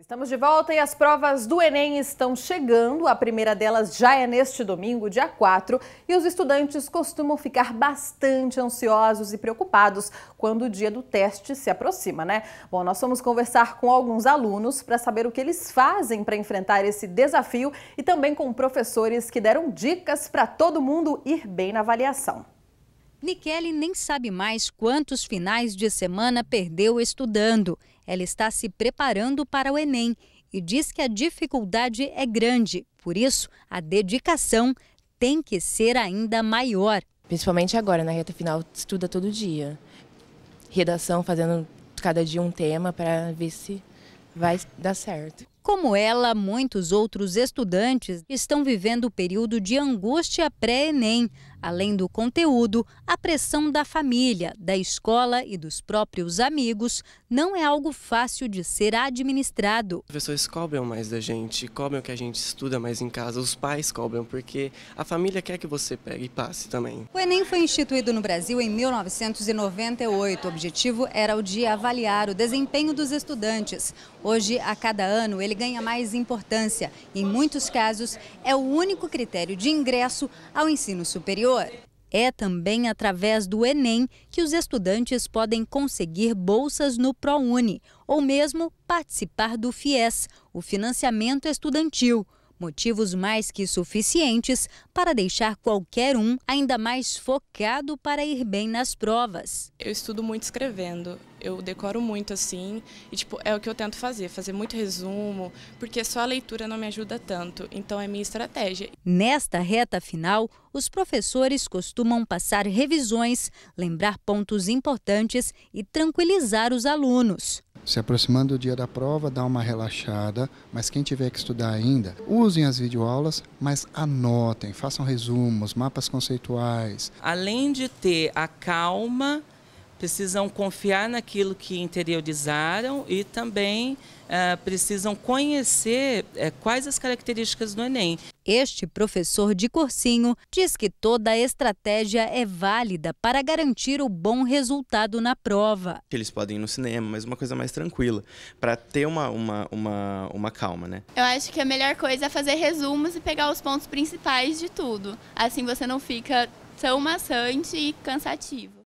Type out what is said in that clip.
Estamos de volta e as provas do Enem estão chegando. A primeira delas já é neste domingo, dia 4, e os estudantes costumam ficar bastante ansiosos e preocupados quando o dia do teste se aproxima, né? Bom, nós vamos conversar com alguns alunos para saber o que eles fazem para enfrentar esse desafio e também com professores que deram dicas para todo mundo ir bem na avaliação. Nikele nem sabe mais quantos finais de semana perdeu estudando. Ela está se preparando para o Enem e diz que a dificuldade é grande, por isso a dedicação tem que ser ainda maior. Principalmente agora, na reta final, estuda todo dia. Redação, fazendo cada dia um tema para ver se vai dar certo. Como ela, muitos outros estudantes estão vivendo o período de angústia pré-ENEM, além do conteúdo, a pressão da família, da escola e dos próprios amigos não é algo fácil de ser administrado. As pessoas cobram mais da gente, cobram que a gente estuda mais em casa, os pais cobram, porque a família quer que você pegue e passe também. O Enem foi instituído no Brasil em 1998. O objetivo era o de avaliar o desempenho dos estudantes. Hoje, a cada ano, ele ganha mais importância. Em muitos casos, é o único critério de ingresso ao ensino superior. É também através do Enem que os estudantes podem conseguir bolsas no ProUni ou mesmo participar do FIES, o financiamento estudantil motivos mais que suficientes para deixar qualquer um ainda mais focado para ir bem nas provas. Eu estudo muito escrevendo, eu decoro muito assim, e tipo, é o que eu tento fazer, fazer muito resumo, porque só a leitura não me ajuda tanto, então é minha estratégia. Nesta reta final, os professores costumam passar revisões, lembrar pontos importantes e tranquilizar os alunos se aproximando do dia da prova, dá uma relaxada, mas quem tiver que estudar ainda, usem as videoaulas, mas anotem, façam resumos, mapas conceituais. Além de ter a calma, precisam confiar naquilo que interiorizaram e também uh, precisam conhecer uh, quais as características do Enem. Este professor de cursinho diz que toda a estratégia é válida para garantir o bom resultado na prova. Eles podem ir no cinema, mas uma coisa mais tranquila, para ter uma, uma, uma, uma calma, né? Eu acho que a melhor coisa é fazer resumos e pegar os pontos principais de tudo. Assim você não fica tão maçante e cansativo.